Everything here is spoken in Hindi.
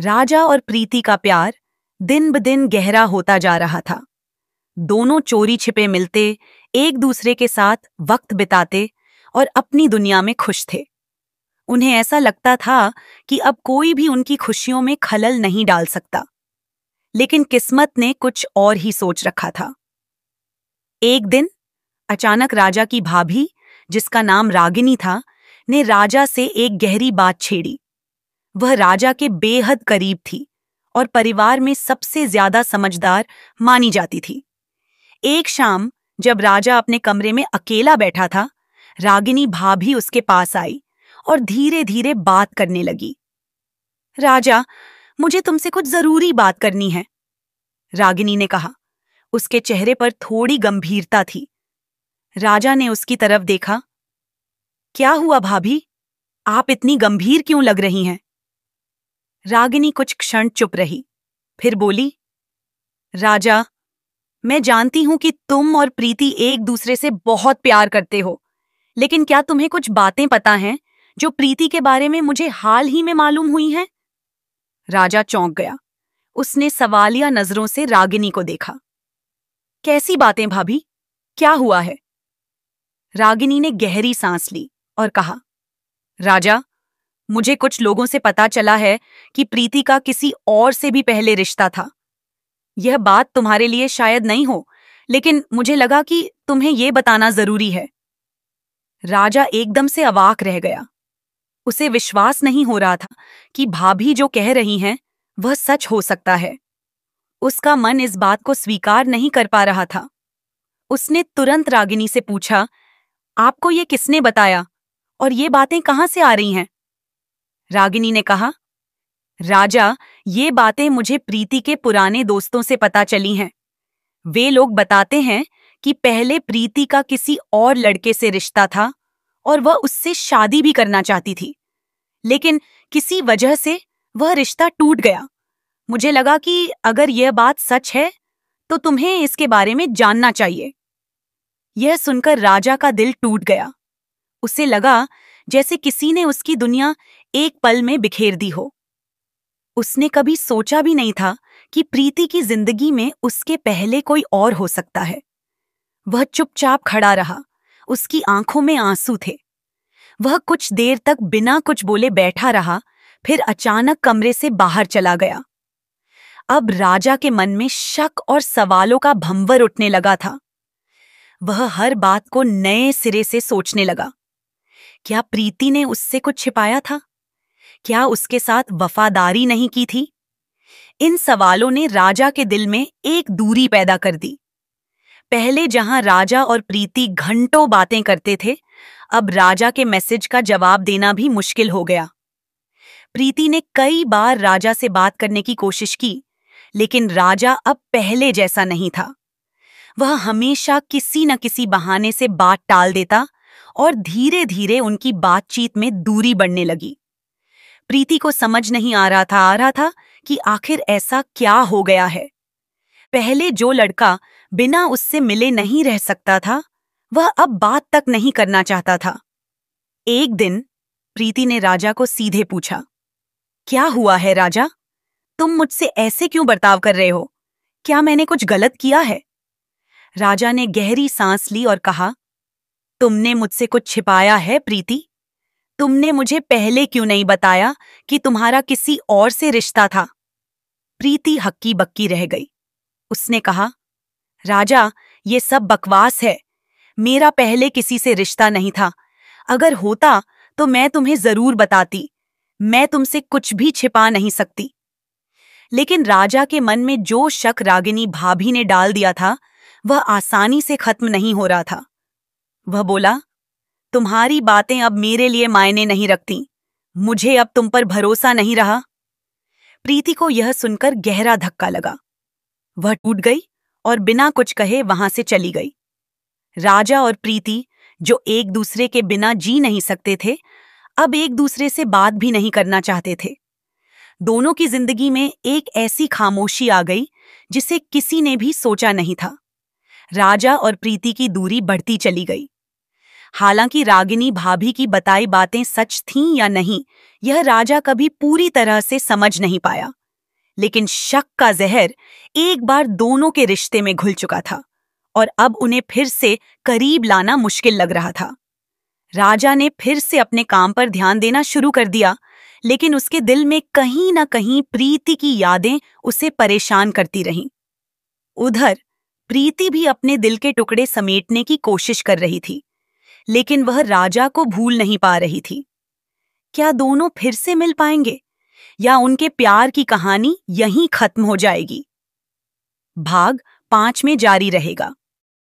राजा और प्रीति का प्यार दिन ब दिन गहरा होता जा रहा था दोनों चोरी छिपे मिलते एक दूसरे के साथ वक्त बिताते और अपनी दुनिया में खुश थे उन्हें ऐसा लगता था कि अब कोई भी उनकी खुशियों में खलल नहीं डाल सकता लेकिन किस्मत ने कुछ और ही सोच रखा था एक दिन अचानक राजा की भाभी जिसका नाम रागिनी था ने राजा से एक गहरी बात छेड़ी वह राजा के बेहद करीब थी और परिवार में सबसे ज्यादा समझदार मानी जाती थी एक शाम जब राजा अपने कमरे में अकेला बैठा था रागिनी भाभी उसके पास आई और धीरे धीरे बात करने लगी राजा मुझे तुमसे कुछ जरूरी बात करनी है रागिनी ने कहा उसके चेहरे पर थोड़ी गंभीरता थी राजा ने उसकी तरफ देखा क्या हुआ भाभी आप इतनी गंभीर क्यों लग रही हैं रागिनी कुछ क्षण चुप रही फिर बोली राजा मैं जानती हूं कि तुम और प्रीति एक दूसरे से बहुत प्यार करते हो लेकिन क्या तुम्हें कुछ बातें पता हैं जो प्रीति के बारे में मुझे हाल ही में मालूम हुई हैं राजा चौंक गया उसने सवालिया नजरों से रागिनी को देखा कैसी बातें भाभी क्या हुआ है रागिनी ने गहरी सांस ली और कहा राजा मुझे कुछ लोगों से पता चला है कि प्रीति का किसी और से भी पहले रिश्ता था यह बात तुम्हारे लिए शायद नहीं हो लेकिन मुझे लगा कि तुम्हें यह बताना जरूरी है राजा एकदम से अवाक रह गया उसे विश्वास नहीं हो रहा था कि भाभी जो कह रही हैं वह सच हो सकता है उसका मन इस बात को स्वीकार नहीं कर पा रहा था उसने तुरंत रागिनी से पूछा आपको ये किसने बताया और ये बातें कहां से आ रही हैं रागिनी ने कहा राजा ये बातें मुझे प्रीति के पुराने दोस्तों से पता चली हैं वे लोग बताते हैं कि पहले प्रीति का किसी और लड़के से रिश्ता था और वह उससे शादी भी करना चाहती थी लेकिन किसी वजह से वह रिश्ता टूट गया मुझे लगा कि अगर यह बात सच है तो तुम्हें इसके बारे में जानना चाहिए यह सुनकर राजा का दिल टूट गया उसे लगा जैसे किसी ने उसकी दुनिया एक पल में बिखेर दी हो उसने कभी सोचा भी नहीं था कि प्रीति की जिंदगी में उसके पहले कोई और हो सकता है वह चुपचाप खड़ा रहा उसकी आंखों में आंसू थे वह कुछ देर तक बिना कुछ बोले बैठा रहा फिर अचानक कमरे से बाहर चला गया अब राजा के मन में शक और सवालों का भंवर उठने लगा था वह हर बात को नए सिरे से सोचने लगा क्या प्रीति ने उससे कुछ छिपाया था क्या उसके साथ वफादारी नहीं की थी इन सवालों ने राजा के दिल में एक दूरी पैदा कर दी पहले जहां राजा और प्रीति घंटों बातें करते थे अब राजा के मैसेज का जवाब देना भी मुश्किल हो गया प्रीति ने कई बार राजा से बात करने की कोशिश की लेकिन राजा अब पहले जैसा नहीं था वह हमेशा किसी न किसी बहाने से बात टाल देता और धीरे धीरे उनकी बातचीत में दूरी बढ़ने लगी प्रीति को समझ नहीं आ रहा था आ रहा था कि आखिर ऐसा क्या हो गया है पहले जो लड़का बिना उससे मिले नहीं रह सकता था वह अब बात तक नहीं करना चाहता था एक दिन प्रीति ने राजा को सीधे पूछा क्या हुआ है राजा तुम मुझसे ऐसे क्यों बर्ताव कर रहे हो क्या मैंने कुछ गलत किया है राजा ने गहरी सांस ली और कहा तुमने मुझसे कुछ छिपाया है प्रीति तुमने मुझे पहले क्यों नहीं बताया कि तुम्हारा किसी और से रिश्ता था प्रीति हक्की बक्की रह गई उसने कहा राजा ये सब बकवास है मेरा पहले किसी से रिश्ता नहीं था अगर होता तो मैं तुम्हें जरूर बताती मैं तुमसे कुछ भी छिपा नहीं सकती लेकिन राजा के मन में जो शक रागिनी भाभी ने डाल दिया था वह आसानी से खत्म नहीं हो रहा था वह बोला तुम्हारी बातें अब मेरे लिए मायने नहीं रखती मुझे अब तुम पर भरोसा नहीं रहा प्रीति को यह सुनकर गहरा धक्का लगा वह टूट गई और बिना कुछ कहे वहां से चली गई राजा और प्रीति जो एक दूसरे के बिना जी नहीं सकते थे अब एक दूसरे से बात भी नहीं करना चाहते थे दोनों की जिंदगी में एक ऐसी खामोशी आ गई जिसे किसी ने भी सोचा नहीं था राजा और प्रीति की दूरी बढ़ती चली गई हालांकि रागिनी भाभी की बताई बातें सच थीं या नहीं यह राजा कभी पूरी तरह से समझ नहीं पाया लेकिन शक का जहर एक बार दोनों के रिश्ते में घुल चुका था और अब उन्हें फिर से करीब लाना मुश्किल लग रहा था राजा ने फिर से अपने काम पर ध्यान देना शुरू कर दिया लेकिन उसके दिल में कहीं ना कहीं प्रीति की यादें उसे परेशान करती रहीं उधर प्रीति भी अपने दिल के टुकड़े समेटने की कोशिश कर रही थी लेकिन वह राजा को भूल नहीं पा रही थी क्या दोनों फिर से मिल पाएंगे या उनके प्यार की कहानी यहीं खत्म हो जाएगी भाग पांच में जारी रहेगा